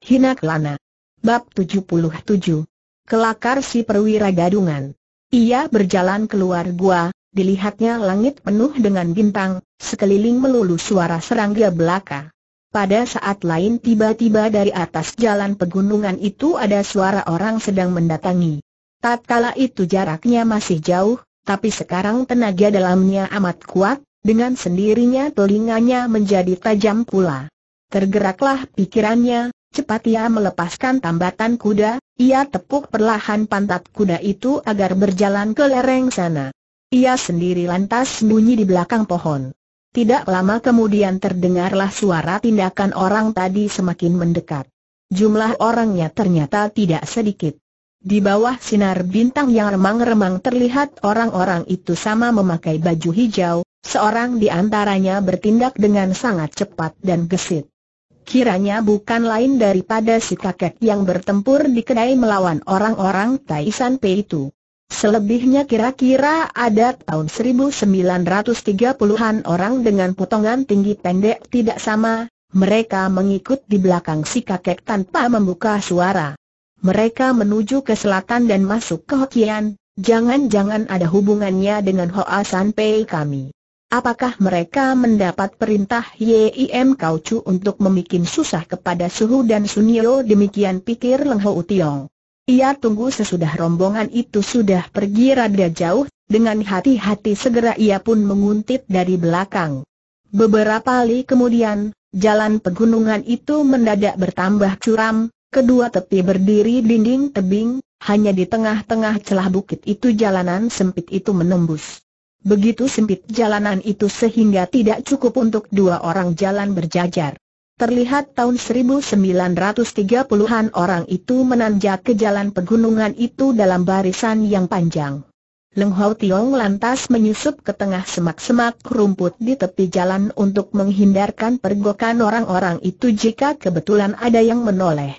Hina Kelana. Bab 77. Kelakar si perwira gadungan. Ia berjalan keluar gua, dilihatnya langit penuh dengan bintang, sekeliling melulu suara serangga belaka. Pada saat lain tiba-tiba dari atas jalan pegunungan itu ada suara orang sedang mendatangi. Tatkala itu jaraknya masih jauh, tapi sekarang tenaga dalamnya amat kuat, dengan sendirinya telinganya menjadi tajam pula. Tergeraklah pikirannya, Cepat ia melepaskan tambatan kuda, ia tepuk perlahan pantat kuda itu agar berjalan ke lereng sana. Ia sendiri lantas bunyi di belakang pohon. Tidak lama kemudian terdengarlah suara tindakan orang tadi semakin mendekat. Jumlah orangnya ternyata tidak sedikit. Di bawah sinar bintang yang remang-remang terlihat orang-orang itu sama memakai baju hijau, seorang di antaranya bertindak dengan sangat cepat dan gesit kiranya bukan lain daripada si kakek yang bertempur di kedai melawan orang-orang Taisan Pei itu. Selebihnya kira-kira ada tahun 1930-an orang dengan potongan tinggi pendek tidak sama, mereka mengikut di belakang si kakek tanpa membuka suara. Mereka menuju ke selatan dan masuk ke Hokian, jangan-jangan ada hubungannya dengan Hoa San Pei kami. Apakah mereka mendapat perintah Yim Kau Chu untuk memikin susah kepada Suhu dan Sunio demikian pikir Leng Ho Utiong. Ia tunggu sesudah rombongan itu sudah pergi rada jauh, dengan hati-hati segera ia pun menguntit dari belakang. Beberapa kali kemudian, jalan pegunungan itu mendadak bertambah curam, kedua tepi berdiri dinding tebing, hanya di tengah-tengah celah bukit itu jalanan sempit itu menembus. Begitu sempit jalanan itu sehingga tidak cukup untuk dua orang jalan berjajar. Terlihat tahun 1930-an orang itu menanjak ke jalan pegunungan itu dalam barisan yang panjang. Leng Hau Tiong lantas menyusup ke tengah semak-semak rumput di tepi jalan untuk menghindarkan pergokan orang-orang itu jika kebetulan ada yang menoleh.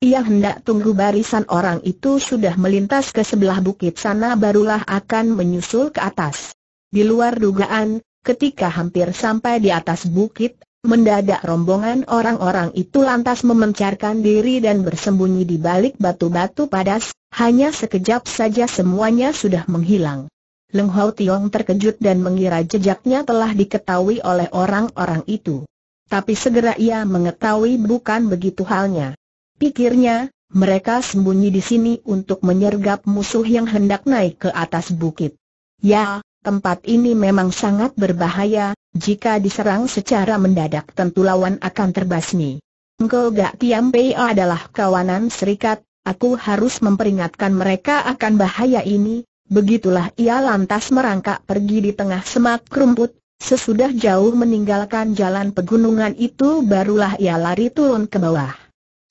Ia hendak tunggu barisan orang itu sudah melintas ke sebelah bukit sana barulah akan menyusul ke atas. Di luar dugaan, ketika hampir sampai di atas bukit, mendadak rombongan orang-orang itu lantas memencarkan diri dan bersembunyi di balik batu-batu padas, hanya sekejap saja semuanya sudah menghilang. Leng Hau Tiong terkejut dan mengira jejaknya telah diketahui oleh orang-orang itu. Tapi segera ia mengetahui bukan begitu halnya. Pikirnya, mereka sembunyi di sini untuk menyergap musuh yang hendak naik ke atas bukit. Ya, Tempat ini memang sangat berbahaya, jika diserang secara mendadak tentu lawan akan terbasmi. Engkau Gak Tiam PA adalah kawanan serikat, aku harus memperingatkan mereka akan bahaya ini, begitulah ia lantas merangkak pergi di tengah semak rumput, sesudah jauh meninggalkan jalan pegunungan itu barulah ia lari turun ke bawah.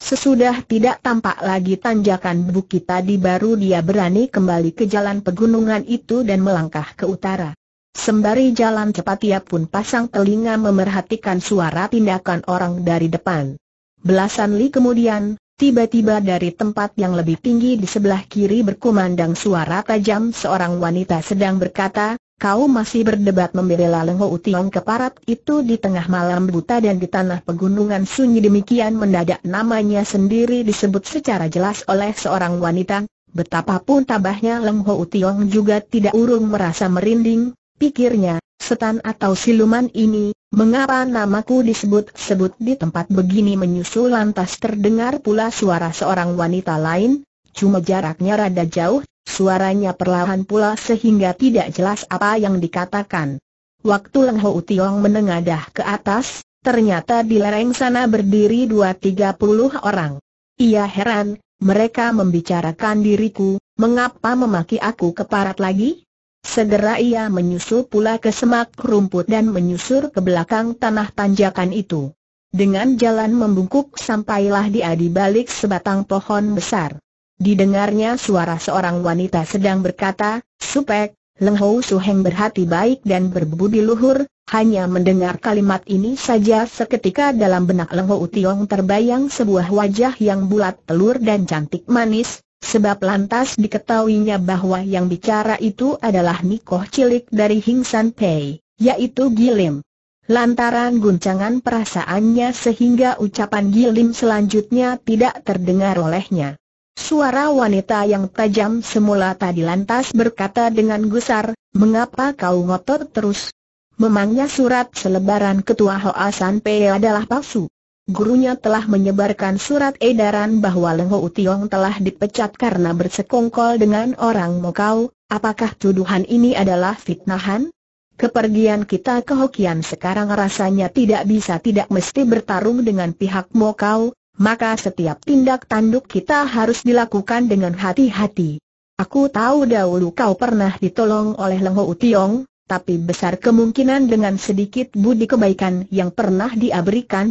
Sesudah tidak tampak lagi tanjakan bukit tadi baru dia berani kembali ke jalan pegunungan itu dan melangkah ke utara. Sembari jalan cepat ia pun pasang telinga memerhatikan suara tindakan orang dari depan. Belasan li kemudian, tiba-tiba dari tempat yang lebih tinggi di sebelah kiri berkumandang suara tajam seorang wanita sedang berkata, Kau masih berdebat membela Lengho Utiong keparat itu di tengah malam buta dan di tanah pegunungan sunyi demikian mendadak namanya sendiri disebut secara jelas oleh seorang wanita. Betapapun tabahnya Lengho Utiong juga tidak urung merasa merinding, pikirnya, setan atau siluman ini, mengapa namaku disebut-sebut di tempat begini menyusul lantas terdengar pula suara seorang wanita lain, cuma jaraknya rada jauh suaranya perlahan pula sehingga tidak jelas apa yang dikatakan. Waktu Leng Ho Utiong menengadah ke atas, ternyata di lereng sana berdiri dua tiga puluh orang. Ia heran, mereka membicarakan diriku, mengapa memaki aku keparat lagi? Segera ia menyusul pula ke semak rumput dan menyusur ke belakang tanah tanjakan itu. Dengan jalan membungkuk sampailah dia di balik sebatang pohon besar. Didengarnya suara seorang wanita sedang berkata, Supek, Leng Hou Heng berhati baik dan berbudi luhur, hanya mendengar kalimat ini saja seketika dalam benak Leng Hou Tiong terbayang sebuah wajah yang bulat telur dan cantik manis, Sebab lantas diketahuinya bahwa yang bicara itu adalah Nikoh cilik dari Hingsan Pei, yaitu Gilim. Lantaran guncangan perasaannya sehingga ucapan Gilim selanjutnya tidak terdengar olehnya. Suara wanita yang tajam semula tadi lantas berkata dengan gusar, mengapa kau ngotot terus? Memangnya surat selebaran ketua Hoa San Pei adalah palsu? Gurunya telah menyebarkan surat edaran bahwa Leng Ho Tiong telah dipecat karena bersekongkol dengan orang Mokau, apakah tuduhan ini adalah fitnahan? Kepergian kita ke Hokian sekarang rasanya tidak bisa tidak mesti bertarung dengan pihak Mokau, maka setiap tindak tanduk kita harus dilakukan dengan hati-hati. Aku tahu dahulu kau pernah ditolong oleh Leng Ho Tiong, tapi besar kemungkinan dengan sedikit budi kebaikan yang pernah dia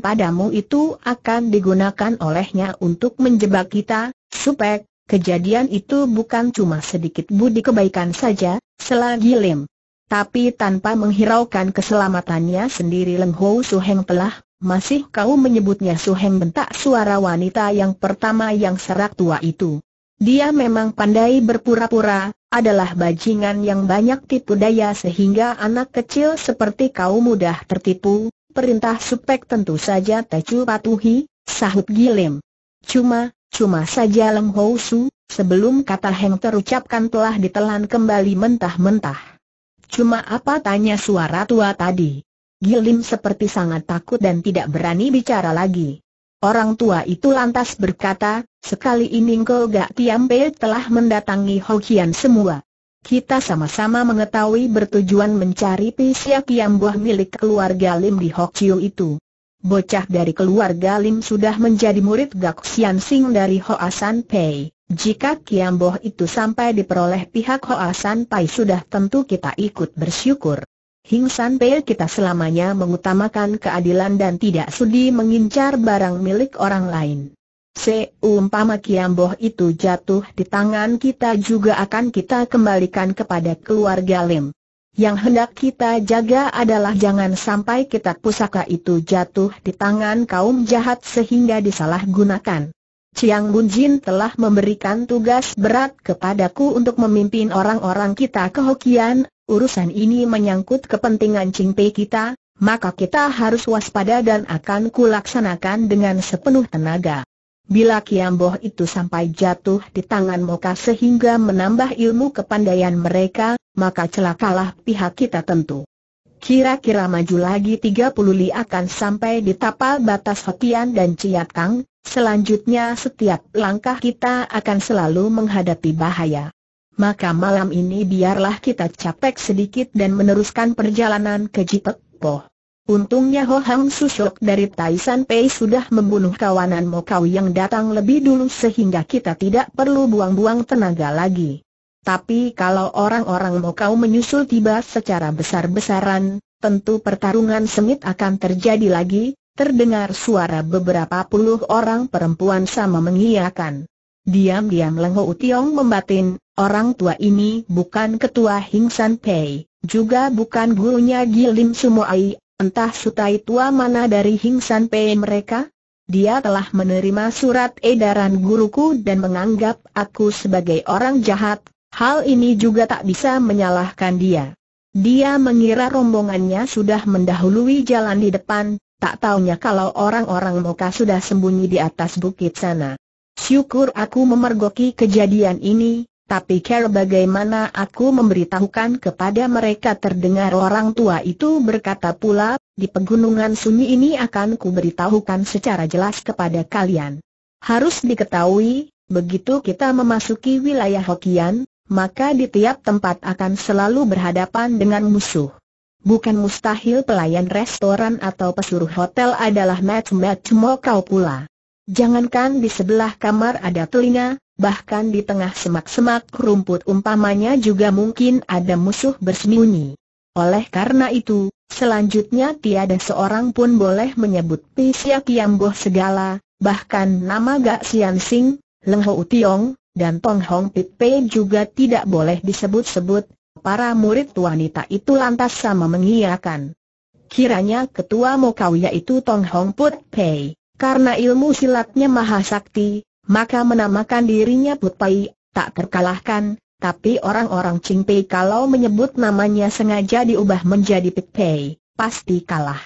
padamu itu akan digunakan olehnya untuk menjebak kita, supaya kejadian itu bukan cuma sedikit budi kebaikan saja, selagi lem. Tapi tanpa menghiraukan keselamatannya sendiri Leng Ho Suheng telah masih kau menyebutnya Suheng bentak suara wanita yang pertama yang serak tua itu. Dia memang pandai berpura-pura, adalah bajingan yang banyak tipu daya sehingga anak kecil seperti kau mudah tertipu, perintah supek tentu saja Tecu patuhi, sahut Gilim. Cuma, cuma saja Lem Housu, sebelum kata Heng terucapkan telah ditelan kembali mentah-mentah. Cuma apa tanya suara tua tadi? Gilim seperti sangat takut dan tidak berani bicara lagi. Orang tua itu lantas berkata, sekali ini Ngo Gak Tiampe telah mendatangi Hokian semua. Kita sama-sama mengetahui bertujuan mencari yang buah milik keluarga Lim di Hokio itu. Bocah dari keluarga Lim sudah menjadi murid Gak Xian Sing dari Hoa San Pei. Jika Kiamboh itu sampai diperoleh pihak Hoa San Pai sudah tentu kita ikut bersyukur. Hing San Pei kita selamanya mengutamakan keadilan dan tidak sudi mengincar barang milik orang lain. Seumpama Kiamboh itu jatuh di tangan kita juga akan kita kembalikan kepada keluarga Lim. Yang hendak kita jaga adalah jangan sampai kitab pusaka itu jatuh di tangan kaum jahat sehingga disalahgunakan. Chiang Bun Jin telah memberikan tugas berat kepadaku untuk memimpin orang-orang kita ke Hokian, urusan ini menyangkut kepentingan Cingpe kita, maka kita harus waspada dan akan kulaksanakan dengan sepenuh tenaga. Bila Kiamboh itu sampai jatuh di tangan Moka sehingga menambah ilmu kepandaian mereka, maka celakalah pihak kita tentu. Kira-kira maju lagi 30 li akan sampai di tapal batas Hokian dan Ciat Kang, selanjutnya setiap langkah kita akan selalu menghadapi bahaya maka malam ini biarlah kita capek sedikit dan meneruskan perjalanan ke Jipek Po. Untungnya Ho Hang Susok dari Taisan Pei sudah membunuh kawanan Mokau yang datang lebih dulu sehingga kita tidak perlu buang-buang tenaga lagi. Tapi kalau orang-orang Mokau menyusul tiba secara besar-besaran, tentu pertarungan sengit akan terjadi lagi, terdengar suara beberapa puluh orang perempuan sama mengiyakan. Diam-diam Lengho Tiong membatin, orang tua ini bukan ketua Hing San Pei, juga bukan gurunya Gilim Sumoai, entah sutai tua mana dari Hing San Pei mereka? Dia telah menerima surat edaran guruku dan menganggap aku sebagai orang jahat, hal ini juga tak bisa menyalahkan dia. Dia mengira rombongannya sudah mendahului jalan di depan, tak taunya kalau orang-orang Moka sudah sembunyi di atas bukit sana. Syukur aku memergoki kejadian ini, tapi care bagaimana aku memberitahukan kepada mereka terdengar orang tua itu berkata pula, di pegunungan sunyi ini akan kuberitahukan secara jelas kepada kalian. Harus diketahui, begitu kita memasuki wilayah Hokian, maka di tiap tempat akan selalu berhadapan dengan musuh. Bukan mustahil pelayan restoran atau pesuruh hotel adalah match-match kau pula. Jangankan di sebelah kamar ada telinga, bahkan di tengah semak-semak rumput umpamanya juga mungkin ada musuh bersembunyi. Oleh karena itu, selanjutnya tiada seorang pun boleh menyebut Pisia Kiamboh segala, bahkan nama Gak Sian Sing, Leng Ho Tiong, dan Tong Hong Pei juga tidak boleh disebut-sebut, para murid wanita itu lantas sama mengiyakan. Kiranya ketua Mokau itu Tong Hong Put Pei. Karena ilmu silatnya maha sakti, maka menamakan dirinya Putpai, tak terkalahkan, tapi orang-orang Cingpei kalau menyebut namanya sengaja diubah menjadi Pei, pasti kalah.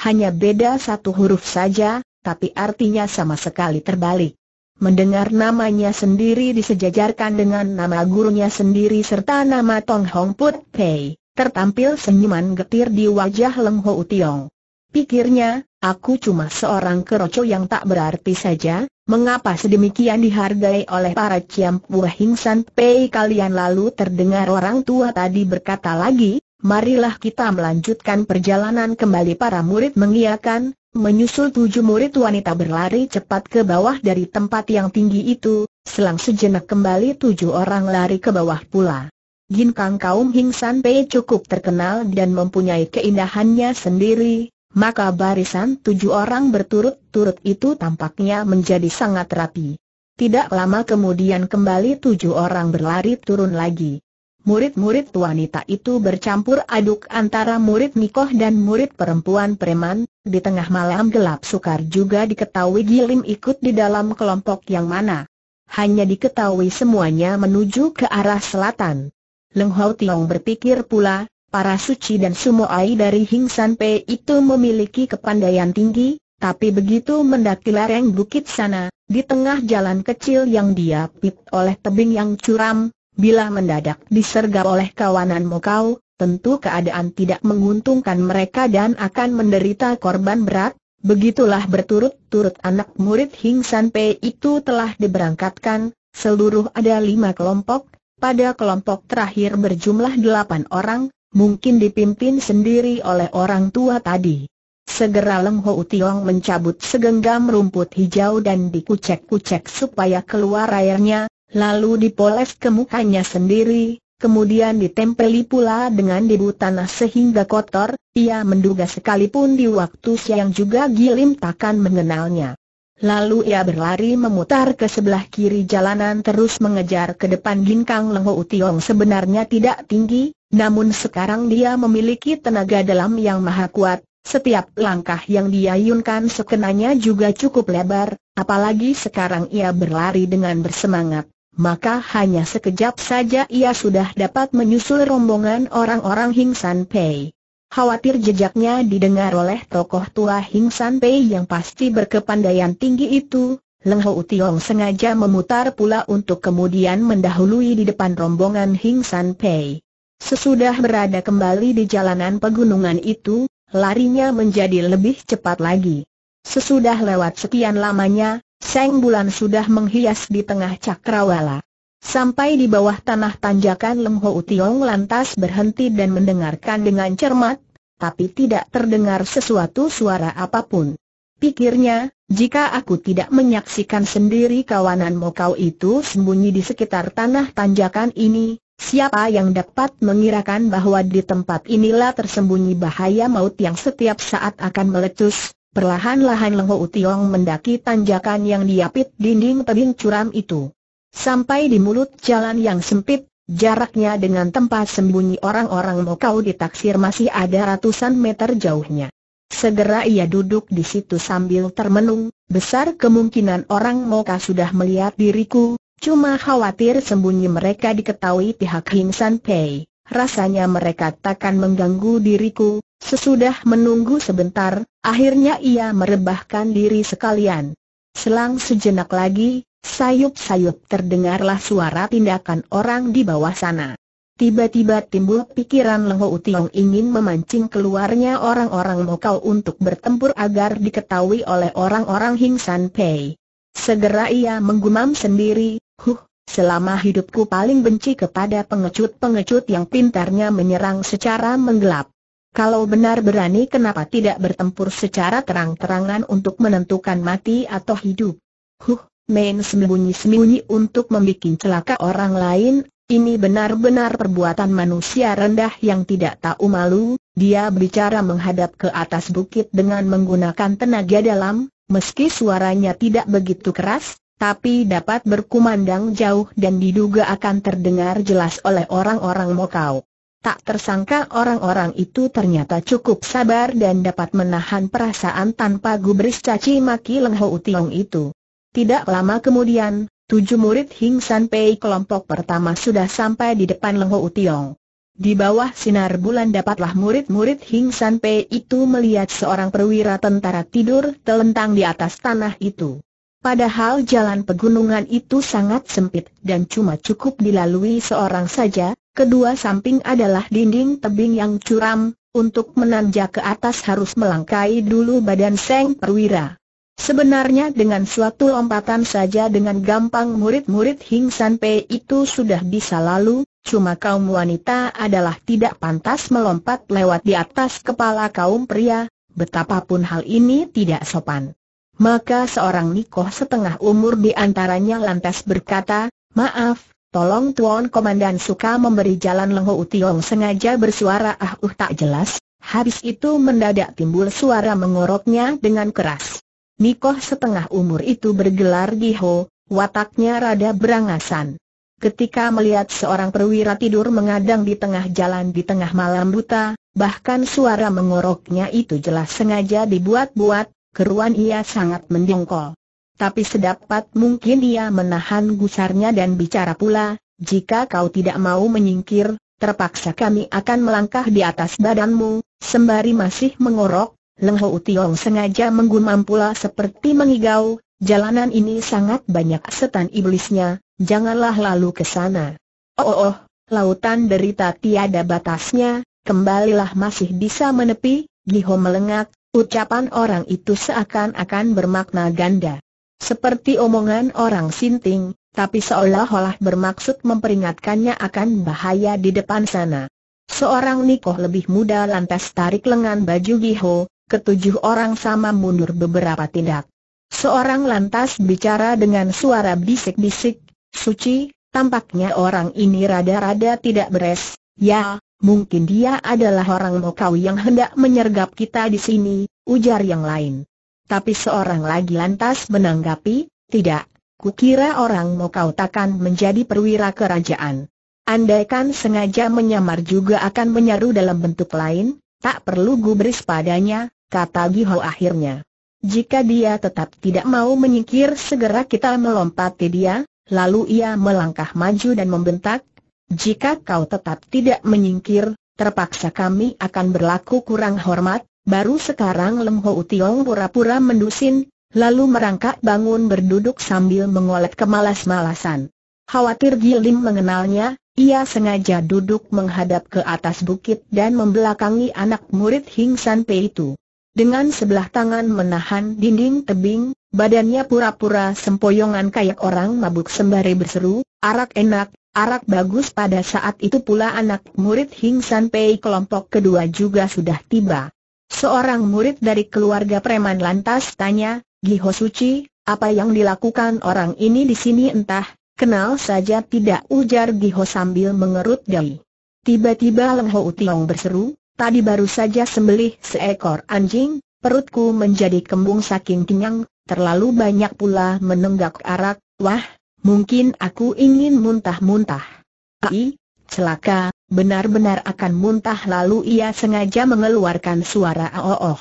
Hanya beda satu huruf saja, tapi artinya sama sekali terbalik. Mendengar namanya sendiri disejajarkan dengan nama gurunya sendiri serta nama Tong Hong Put Pei, tertampil senyuman getir di wajah Leng Ho Tiong. Pikirnya, Aku cuma seorang keroco yang tak berarti saja, mengapa sedemikian dihargai oleh para buah hingsan pei kalian lalu terdengar orang tua tadi berkata lagi, marilah kita melanjutkan perjalanan kembali para murid mengiakan, menyusul tujuh murid wanita berlari cepat ke bawah dari tempat yang tinggi itu, selang sejenak kembali tujuh orang lari ke bawah pula. Ginkang kaum Hingsan Pei cukup terkenal dan mempunyai keindahannya sendiri, maka barisan tujuh orang berturut-turut itu tampaknya menjadi sangat rapi. Tidak lama kemudian kembali tujuh orang berlari turun lagi. Murid-murid wanita itu bercampur aduk antara murid Mikoh dan murid perempuan preman, di tengah malam gelap sukar juga diketahui Gilim ikut di dalam kelompok yang mana. Hanya diketahui semuanya menuju ke arah selatan. Leng Hau Tiong berpikir pula, para suci dan sumoai dari Hing San Pei itu memiliki kepandaian tinggi, tapi begitu mendaki lereng bukit sana, di tengah jalan kecil yang diapit oleh tebing yang curam, bila mendadak disergap oleh kawanan mokau, tentu keadaan tidak menguntungkan mereka dan akan menderita korban berat, Begitulah berturut-turut anak murid Hing San Pei itu telah diberangkatkan, seluruh ada lima kelompok, pada kelompok terakhir berjumlah delapan orang, mungkin dipimpin sendiri oleh orang tua tadi. Segera Leng Ho Tiong mencabut segenggam rumput hijau dan dikucek-kucek supaya keluar airnya, lalu dipoles ke mukanya sendiri, kemudian ditempeli pula dengan debu tanah sehingga kotor, ia menduga sekalipun di waktu siang juga Gilim takkan mengenalnya. Lalu ia berlari memutar ke sebelah kiri jalanan terus mengejar ke depan Ginkang Leng Ho Tiong sebenarnya tidak tinggi, namun sekarang dia memiliki tenaga dalam yang maha kuat, setiap langkah yang dia yunkan sekenanya juga cukup lebar, apalagi sekarang ia berlari dengan bersemangat. Maka hanya sekejap saja ia sudah dapat menyusul rombongan orang-orang Hing San Pei. Khawatir jejaknya didengar oleh tokoh tua Hing San Pei yang pasti berkepandaian tinggi itu, Leng Ho Tiong sengaja memutar pula untuk kemudian mendahului di depan rombongan Hing San Pei. Sesudah berada kembali di jalanan pegunungan itu, larinya menjadi lebih cepat lagi. Sesudah lewat sekian lamanya, sang Bulan sudah menghias di tengah cakrawala. Sampai di bawah tanah tanjakan Leng Ho Tiong lantas berhenti dan mendengarkan dengan cermat, tapi tidak terdengar sesuatu suara apapun. Pikirnya, jika aku tidak menyaksikan sendiri kawanan mokau itu sembunyi di sekitar tanah tanjakan ini, Siapa yang dapat mengirakan bahwa di tempat inilah tersembunyi bahaya maut yang setiap saat akan meletus? Perlahan-lahan Leng Ho Tiong mendaki tanjakan yang diapit dinding tebing curam itu. Sampai di mulut jalan yang sempit, jaraknya dengan tempat sembunyi orang-orang Mokau ditaksir masih ada ratusan meter jauhnya. Segera ia duduk di situ sambil termenung, besar kemungkinan orang mokau sudah melihat diriku, Cuma khawatir sembunyi mereka diketahui pihak Hing San Pei. Rasanya mereka takkan mengganggu diriku, sesudah menunggu sebentar, akhirnya ia merebahkan diri sekalian. Selang sejenak lagi, sayup-sayup terdengarlah suara tindakan orang di bawah sana. Tiba-tiba timbul pikiran Lengho Utiong ingin memancing keluarnya orang-orang Mokau untuk bertempur agar diketahui oleh orang-orang Hing San Pei. Segera ia menggumam sendiri, huh, selama hidupku paling benci kepada pengecut-pengecut yang pintarnya menyerang secara menggelap. Kalau benar berani kenapa tidak bertempur secara terang-terangan untuk menentukan mati atau hidup? Huh, main sembunyi-sembunyi untuk membuat celaka orang lain, ini benar-benar perbuatan manusia rendah yang tidak tahu malu, dia berbicara menghadap ke atas bukit dengan menggunakan tenaga dalam, Meski suaranya tidak begitu keras, tapi dapat berkumandang jauh dan diduga akan terdengar jelas oleh orang-orang Mokau. Tak tersangka orang-orang itu ternyata cukup sabar dan dapat menahan perasaan tanpa gubris caci maki lengho utiong itu. Tidak lama kemudian, tujuh murid Hing San Pei kelompok pertama sudah sampai di depan lengho utiong. Di bawah sinar bulan dapatlah murid-murid Hing San Pei itu melihat seorang perwira tentara tidur telentang di atas tanah itu. Padahal jalan pegunungan itu sangat sempit dan cuma cukup dilalui seorang saja, kedua samping adalah dinding tebing yang curam, untuk menanjak ke atas harus melangkai dulu badan Seng Perwira. Sebenarnya dengan suatu lompatan saja dengan gampang murid-murid Hing San Pei itu sudah bisa lalu, Cuma kaum wanita adalah tidak pantas melompat lewat di atas kepala kaum pria, betapapun hal ini tidak sopan. Maka seorang Nikoh setengah umur di antaranya lantas berkata, Maaf, tolong Tuan Komandan suka memberi jalan Lengho Utiong sengaja bersuara ah uh tak jelas, habis itu mendadak timbul suara mengoroknya dengan keras. Nikoh setengah umur itu bergelar Giho, wataknya rada berangasan. Ketika melihat seorang perwira tidur mengadang di tengah jalan di tengah malam buta, bahkan suara mengoroknya itu jelas sengaja dibuat-buat, keruan ia sangat mendongkol. Tapi sedapat mungkin ia menahan gusarnya dan bicara pula, jika kau tidak mau menyingkir, terpaksa kami akan melangkah di atas badanmu, sembari masih mengorok, Leng Ho Tiong sengaja menggumam pula seperti mengigau, jalanan ini sangat banyak setan iblisnya, Janganlah lalu ke sana. Oh, oh, oh, lautan derita tiada batasnya, kembalilah masih bisa menepi, Giho melengak, ucapan orang itu seakan-akan bermakna ganda. Seperti omongan orang sinting, tapi seolah-olah bermaksud memperingatkannya akan bahaya di depan sana. Seorang Nikoh lebih muda lantas tarik lengan baju Giho, ketujuh orang sama mundur beberapa tindak. Seorang lantas bicara dengan suara bisik-bisik, suci, tampaknya orang ini rada-rada tidak beres, ya, mungkin dia adalah orang Mokau yang hendak menyergap kita di sini, ujar yang lain. Tapi seorang lagi lantas menanggapi, tidak, kukira orang Mokau takkan menjadi perwira kerajaan. Andaikan sengaja menyamar juga akan menyaru dalam bentuk lain, tak perlu gubris padanya, kata Giho akhirnya. Jika dia tetap tidak mau menyingkir segera kita melompati dia, Lalu ia melangkah maju dan membentak, jika kau tetap tidak menyingkir, terpaksa kami akan berlaku kurang hormat, baru sekarang Lem Ho Tiong pura-pura mendusin, lalu merangkak bangun berduduk sambil mengolek kemalas-malasan. Khawatir Gilim mengenalnya, ia sengaja duduk menghadap ke atas bukit dan membelakangi anak murid Hing San Pei itu dengan sebelah tangan menahan dinding tebing, badannya pura-pura sempoyongan kayak orang mabuk sembari berseru, arak enak, arak bagus pada saat itu pula anak murid Hing San Pei kelompok kedua juga sudah tiba. Seorang murid dari keluarga preman lantas tanya, Giho Suci, apa yang dilakukan orang ini di sini entah, kenal saja tidak ujar Giho sambil mengerut dahi. Tiba-tiba Leng Ho Utiong berseru, Tadi baru saja sembelih seekor anjing, perutku menjadi kembung saking kenyang, terlalu banyak pula menenggak arak, wah, mungkin aku ingin muntah-muntah. Ai, celaka, benar-benar akan muntah lalu ia sengaja mengeluarkan suara aooh.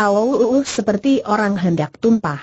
Aooh seperti orang hendak tumpah.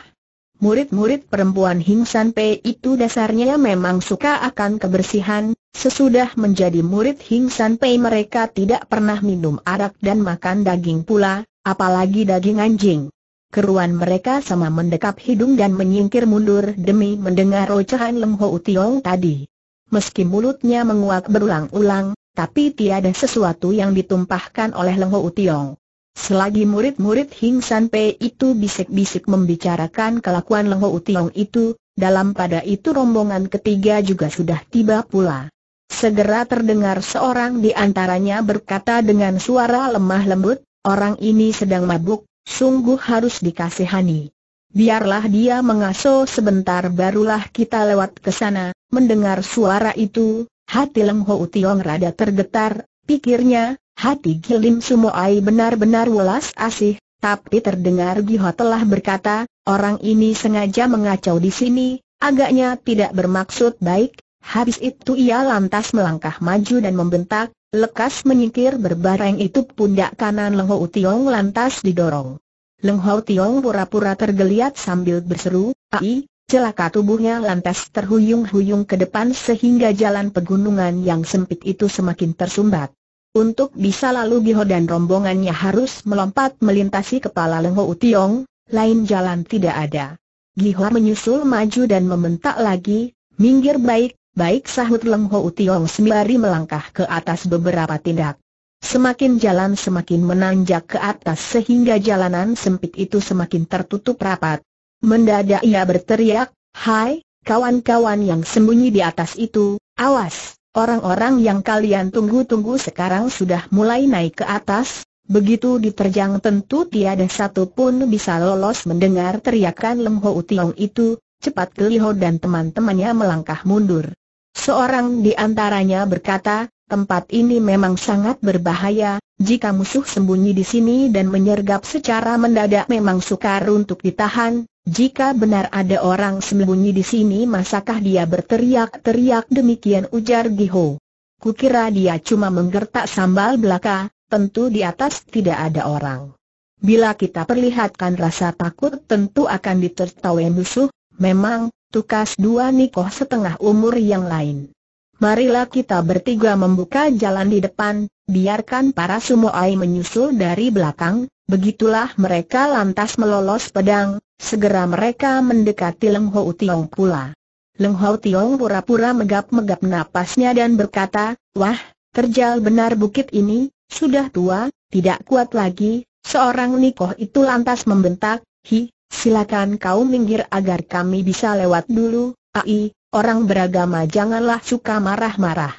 Murid-murid perempuan Hing San Pei itu dasarnya memang suka akan kebersihan, Sesudah menjadi murid Hing San Pei mereka tidak pernah minum arak dan makan daging pula, apalagi daging anjing. Keruan mereka sama mendekap hidung dan menyingkir mundur demi mendengar ocehan Lem Ho utiong tadi. Meski mulutnya menguak berulang-ulang, tapi tiada sesuatu yang ditumpahkan oleh Lem Ho Tiong. Selagi murid-murid Hing San Pei itu bisik-bisik membicarakan kelakuan Leng Ho Tiong itu, dalam pada itu rombongan ketiga juga sudah tiba pula. Segera terdengar seorang di antaranya berkata dengan suara lemah lembut, orang ini sedang mabuk, sungguh harus dikasihani. Biarlah dia mengaso sebentar barulah kita lewat ke sana. Mendengar suara itu, hati Leng Ho Tiong rada tergetar, pikirnya, hati Gilim Sumoai benar-benar welas asih, tapi terdengar Giho telah berkata, orang ini sengaja mengacau di sini, agaknya tidak bermaksud baik, Habis itu ia lantas melangkah maju dan membentak, lekas menyingkir berbareng itu pundak kanan Leng Ho Tiong lantas didorong. Leng Ho Tiong pura-pura tergeliat sambil berseru, ai, celaka tubuhnya lantas terhuyung-huyung ke depan sehingga jalan pegunungan yang sempit itu semakin tersumbat. Untuk bisa lalu Biho dan rombongannya harus melompat melintasi kepala Leng Ho Tiong, lain jalan tidak ada. Giho menyusul maju dan membentak lagi, minggir baik, Baik sahut Leng Ho Utiong sembari melangkah ke atas beberapa tindak. Semakin jalan semakin menanjak ke atas sehingga jalanan sempit itu semakin tertutup rapat. Mendadak ia berteriak, Hai, kawan-kawan yang sembunyi di atas itu, awas, orang-orang yang kalian tunggu-tunggu sekarang sudah mulai naik ke atas, begitu diterjang tentu tiada satu pun bisa lolos mendengar teriakan Leng Ho Utiong itu, cepat Keliho dan teman-temannya melangkah mundur. Seorang di antaranya berkata, tempat ini memang sangat berbahaya, jika musuh sembunyi di sini dan menyergap secara mendadak memang sukar untuk ditahan, jika benar ada orang sembunyi di sini masakah dia berteriak-teriak demikian ujar Giho. Kukira dia cuma menggertak sambal belaka, tentu di atas tidak ada orang. Bila kita perlihatkan rasa takut tentu akan ditertawai musuh, memang, tukas dua nikoh setengah umur yang lain. Marilah kita bertiga membuka jalan di depan, biarkan para sumoai menyusul dari belakang, begitulah mereka lantas melolos pedang, segera mereka mendekati Leng Ho Tiong pula. Leng Ho Tiong pura-pura megap-megap napasnya dan berkata, Wah, terjal benar bukit ini, sudah tua, tidak kuat lagi, seorang nikoh itu lantas membentak, Hi, silakan kau minggir agar kami bisa lewat dulu, ai, orang beragama janganlah suka marah-marah.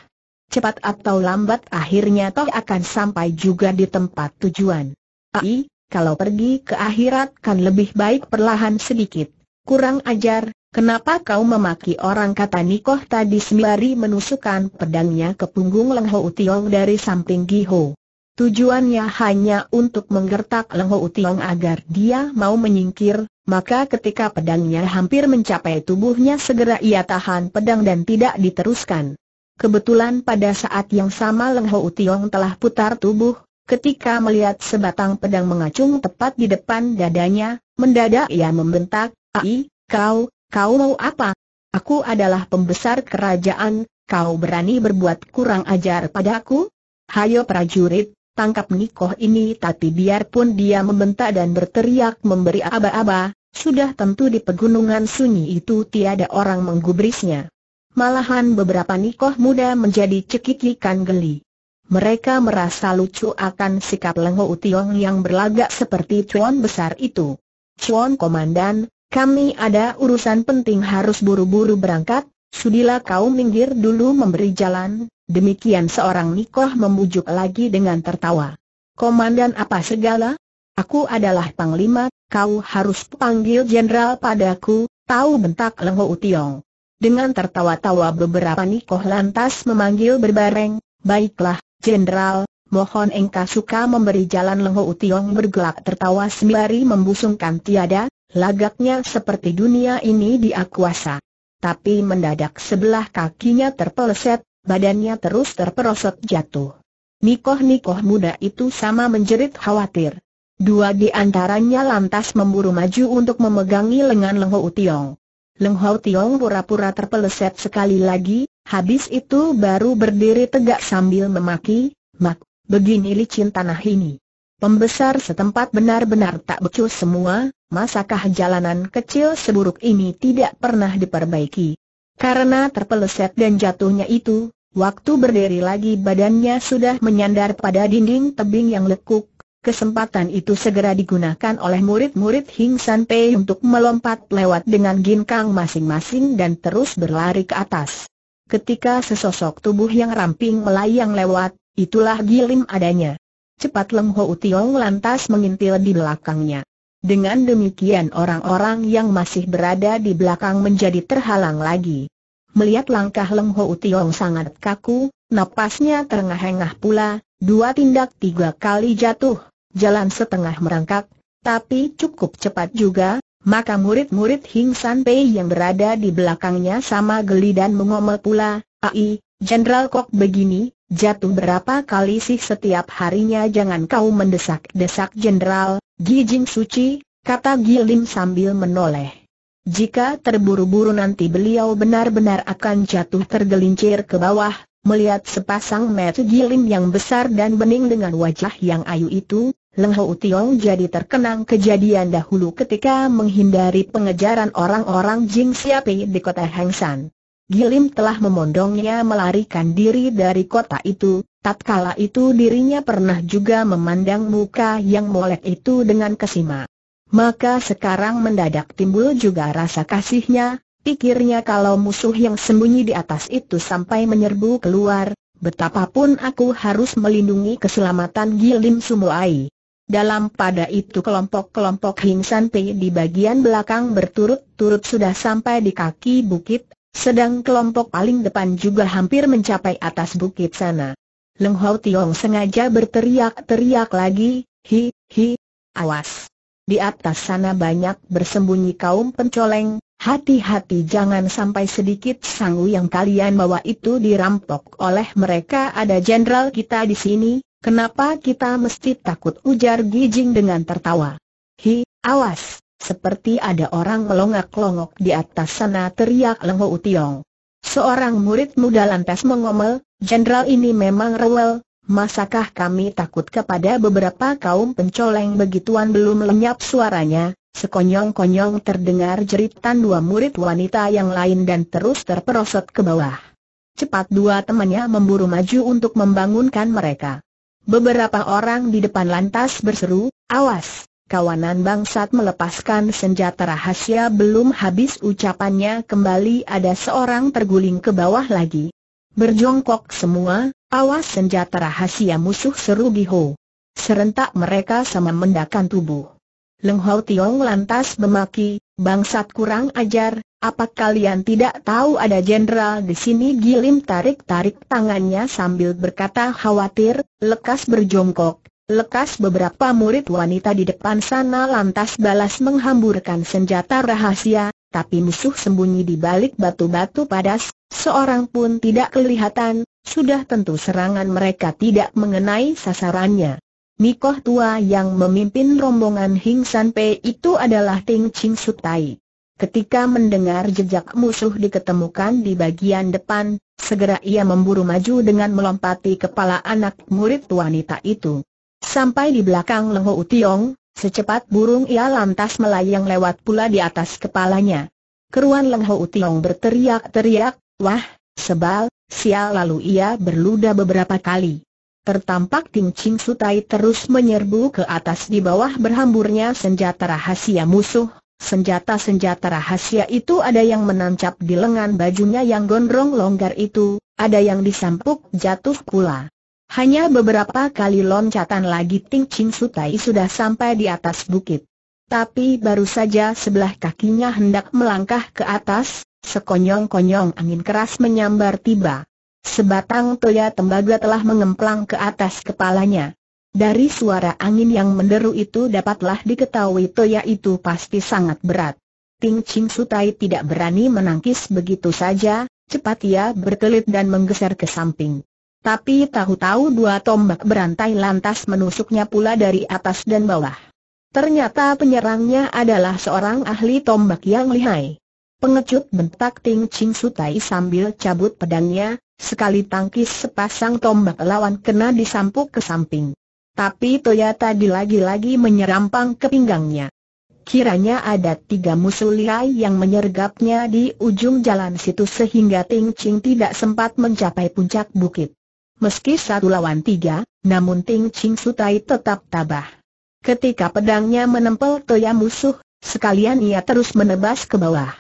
Cepat atau lambat akhirnya toh akan sampai juga di tempat tujuan. Ai, kalau pergi ke akhirat kan lebih baik perlahan sedikit. Kurang ajar, kenapa kau memaki orang kata Nikoh tadi sembari menusukkan pedangnya ke punggung Leng Ho Utiong dari samping Giho. Tujuannya hanya untuk menggertak Lengho Utiong agar dia mau menyingkir, maka ketika pedangnya hampir mencapai tubuhnya segera ia tahan pedang dan tidak diteruskan. Kebetulan pada saat yang sama Lengho Utiong telah putar tubuh, ketika melihat sebatang pedang mengacung tepat di depan dadanya, mendadak ia membentak, Ai, kau, kau mau apa? Aku adalah pembesar kerajaan, kau berani berbuat kurang ajar padaku? Hayo prajurit, tangkap Nikoh ini tapi biarpun dia membentak dan berteriak memberi aba-aba, sudah tentu di pegunungan sunyi itu tiada orang menggubrisnya. Malahan beberapa Nikoh muda menjadi cekikikan geli. Mereka merasa lucu akan sikap Lengo Utiong yang berlagak seperti cuan besar itu. Cuan komandan, kami ada urusan penting harus buru-buru berangkat, Sudilah kau minggir dulu memberi jalan, demikian seorang Nikoh membujuk lagi dengan tertawa. Komandan apa segala? Aku adalah Panglima, kau harus panggil jenderal padaku, tahu bentak Lengho Utiong. Dengan tertawa-tawa beberapa Nikoh lantas memanggil berbareng, baiklah, jenderal, mohon engkau suka memberi jalan Lengho Utiong bergelak tertawa sembari membusungkan tiada, lagaknya seperti dunia ini dia kuasa tapi mendadak sebelah kakinya terpeleset, badannya terus terperosot jatuh. Nikoh-nikoh muda itu sama menjerit khawatir. Dua di antaranya lantas memburu maju untuk memegangi lengan Leng Ho Tiong. Leng Tiong pura-pura terpeleset sekali lagi, habis itu baru berdiri tegak sambil memaki, Mak, begini licin tanah ini. Pembesar setempat benar-benar tak becus semua, masakah jalanan kecil seburuk ini tidak pernah diperbaiki. Karena terpeleset dan jatuhnya itu, waktu berdiri lagi badannya sudah menyandar pada dinding tebing yang lekuk. Kesempatan itu segera digunakan oleh murid-murid Hing San Pei untuk melompat lewat dengan ginkang masing-masing dan terus berlari ke atas. Ketika sesosok tubuh yang ramping melayang lewat, itulah Gilim adanya. Cepat Leng Ho Tiong lantas mengintil di belakangnya. Dengan demikian orang-orang yang masih berada di belakang menjadi terhalang lagi. Melihat langkah Leng Ho Tiong sangat kaku, napasnya terengah-engah pula, dua tindak tiga kali jatuh, jalan setengah merangkak, tapi cukup cepat juga, maka murid-murid Hing San Pei yang berada di belakangnya sama geli dan mengomel pula, Ai, Jenderal Kok begini, Jatuh berapa kali sih setiap harinya jangan kau mendesak-desak jenderal, Gijing Suci, kata Gilim sambil menoleh. Jika terburu-buru nanti beliau benar-benar akan jatuh tergelincir ke bawah, melihat sepasang mata Gilim yang besar dan bening dengan wajah yang ayu itu, Leng Ho Tiong jadi terkenang kejadian dahulu ketika menghindari pengejaran orang-orang Jing Siapi di kota Hengsan. Gilim telah memondongnya melarikan diri dari kota itu, tatkala itu dirinya pernah juga memandang muka yang molek itu dengan kesima. Maka sekarang mendadak timbul juga rasa kasihnya, pikirnya kalau musuh yang sembunyi di atas itu sampai menyerbu keluar, betapapun aku harus melindungi keselamatan Gilim Sumuai. Dalam pada itu kelompok-kelompok Hingsan Pei di bagian belakang berturut-turut sudah sampai di kaki bukit, sedang kelompok paling depan juga hampir mencapai atas bukit sana. Leng Hau Tiong sengaja berteriak-teriak lagi, hi, hi, awas. Di atas sana banyak bersembunyi kaum pencoleng, hati-hati jangan sampai sedikit sangu yang kalian bawa itu dirampok oleh mereka. Ada jenderal kita di sini, kenapa kita mesti takut ujar Gijing dengan tertawa. Hi, awas, seperti ada orang melongak-longok di atas sana teriak Lengho Utiong. Seorang murid muda lantas mengomel, jenderal ini memang rewel, masakah kami takut kepada beberapa kaum pencoleng begituan belum lenyap suaranya, sekonyong-konyong terdengar jeritan dua murid wanita yang lain dan terus terperosot ke bawah. Cepat dua temannya memburu maju untuk membangunkan mereka. Beberapa orang di depan lantas berseru, awas, kawanan bangsat melepaskan senjata rahasia belum habis ucapannya kembali ada seorang terguling ke bawah lagi. Berjongkok semua, awas senjata rahasia musuh seru Giho. Serentak mereka sama mendakan tubuh. Leng Hau Tiong lantas memaki, bangsat kurang ajar, apa kalian tidak tahu ada jenderal di sini? Gilim tarik-tarik tangannya sambil berkata khawatir, lekas berjongkok, Lekas beberapa murid wanita di depan sana lantas balas menghamburkan senjata rahasia, tapi musuh sembunyi di balik batu-batu padas, seorang pun tidak kelihatan, sudah tentu serangan mereka tidak mengenai sasarannya. Nikoh tua yang memimpin rombongan Hing San Pei itu adalah Ting Ching Sutai. Ketika mendengar jejak musuh diketemukan di bagian depan, segera ia memburu maju dengan melompati kepala anak murid wanita itu. Sampai di belakang Lengho Utiong, secepat burung ia lantas melayang lewat pula di atas kepalanya. Keruan Lengho Utiong berteriak-teriak, wah, sebal, sial lalu ia berluda beberapa kali. Tertampak Ting Ching Sutai terus menyerbu ke atas di bawah berhamburnya senjata rahasia musuh, Senjata-senjata rahasia itu ada yang menancap di lengan bajunya yang gondrong longgar itu, ada yang disampuk jatuh pula. Hanya beberapa kali loncatan lagi Ting Ching Sutai sudah sampai di atas bukit. Tapi baru saja sebelah kakinya hendak melangkah ke atas, sekonyong-konyong angin keras menyambar tiba. Sebatang toya tembaga telah mengemplang ke atas kepalanya. Dari suara angin yang menderu itu dapatlah diketahui toya itu pasti sangat berat. Ting Ching Sutai tidak berani menangkis begitu saja, cepat ia berkelit dan menggeser ke samping. Tapi tahu-tahu dua tombak berantai lantas menusuknya pula dari atas dan bawah. Ternyata penyerangnya adalah seorang ahli tombak yang lihai. Pengecut bentak Ting Ching Sutai sambil cabut pedangnya, sekali tangkis sepasang tombak lawan kena disampuk ke samping. Tapi Toya tadi lagi-lagi menyerampang ke pinggangnya. Kiranya ada tiga musuh lihai yang menyergapnya di ujung jalan situ sehingga Ting Ching tidak sempat mencapai puncak bukit. Meski satu lawan tiga, namun Ting Ching Sutai tetap tabah. Ketika pedangnya menempel toya musuh, sekalian ia terus menebas ke bawah.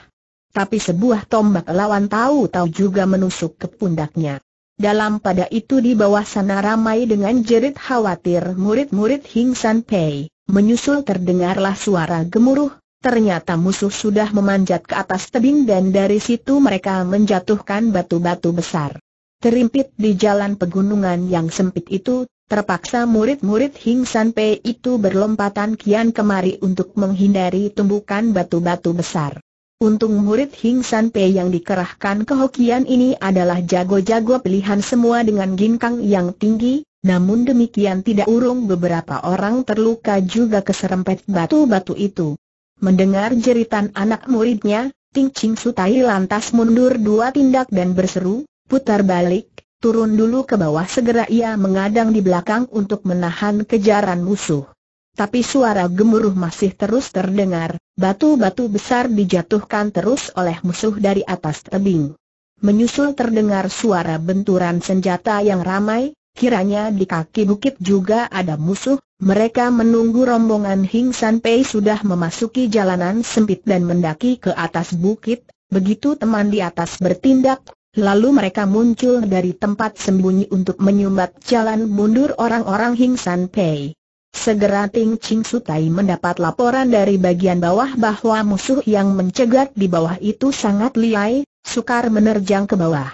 Tapi sebuah tombak lawan tahu-tahu juga menusuk ke pundaknya. Dalam pada itu di bawah sana ramai dengan jerit khawatir murid-murid Hing San Pei, menyusul terdengarlah suara gemuruh, Ternyata musuh sudah memanjat ke atas tebing dan dari situ mereka menjatuhkan batu-batu besar. Terimpit di jalan pegunungan yang sempit itu, terpaksa murid-murid Hing San Pei itu berlompatan kian kemari untuk menghindari tumbukan batu-batu besar. Untung murid Hing San Pei yang dikerahkan ke Hokian ini adalah jago-jago pilihan semua dengan ginkang yang tinggi, namun demikian tidak urung beberapa orang terluka juga keserempet batu-batu itu. Mendengar jeritan anak muridnya, Ting Ching Sutai lantas mundur dua tindak dan berseru, putar balik, turun dulu ke bawah segera ia mengadang di belakang untuk menahan kejaran musuh. Tapi suara gemuruh masih terus terdengar, batu-batu besar dijatuhkan terus oleh musuh dari atas tebing. Menyusul terdengar suara benturan senjata yang ramai, kiranya di kaki bukit juga ada musuh, mereka menunggu rombongan Hing San Pei sudah memasuki jalanan sempit dan mendaki ke atas bukit, begitu teman di atas bertindak, Lalu mereka muncul dari tempat sembunyi untuk menyumbat jalan mundur orang-orang Hing San Pei. Segera Ting Ching Sutai mendapat laporan dari bagian bawah bahwa musuh yang mencegat di bawah itu sangat liai, sukar menerjang ke bawah.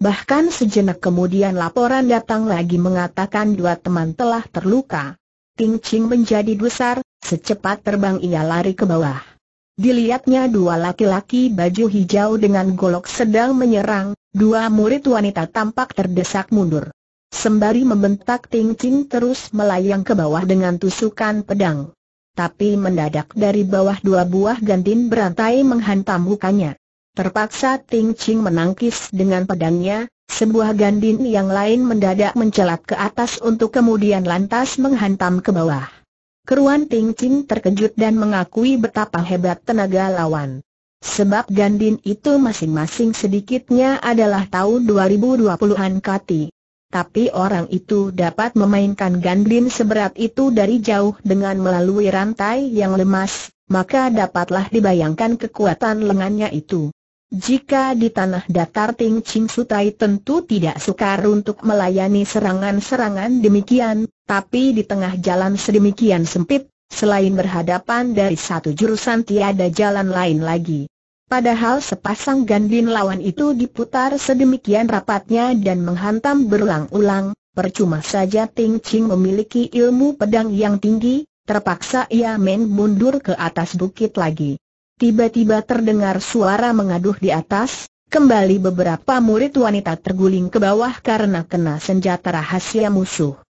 Bahkan sejenak kemudian laporan datang lagi mengatakan dua teman telah terluka. Ting Ching menjadi besar, secepat terbang ia lari ke bawah. Dilihatnya dua laki-laki baju hijau dengan golok sedang menyerang, dua murid wanita tampak terdesak mundur. Sembari membentak Ting Ting terus melayang ke bawah dengan tusukan pedang. Tapi mendadak dari bawah dua buah gandin berantai menghantam mukanya. Terpaksa Ting Ting menangkis dengan pedangnya, sebuah gandin yang lain mendadak mencelat ke atas untuk kemudian lantas menghantam ke bawah. Keruan Ting Ching terkejut dan mengakui betapa hebat tenaga lawan. Sebab Gandin itu masing-masing sedikitnya adalah tahun 2020-an kati. Tapi orang itu dapat memainkan Gandin seberat itu dari jauh dengan melalui rantai yang lemas, maka dapatlah dibayangkan kekuatan lengannya itu. Jika di tanah datar Ting Ching Sutai tentu tidak sukar untuk melayani serangan-serangan demikian, tapi di tengah jalan sedemikian sempit, selain berhadapan dari satu jurusan tiada jalan lain lagi. Padahal sepasang gandin lawan itu diputar sedemikian rapatnya dan menghantam berulang-ulang, percuma saja Ting Ching memiliki ilmu pedang yang tinggi, terpaksa ia main mundur ke atas bukit lagi tiba-tiba terdengar suara mengaduh di atas, kembali beberapa murid wanita terguling ke bawah karena kena senjata rahasia musuh.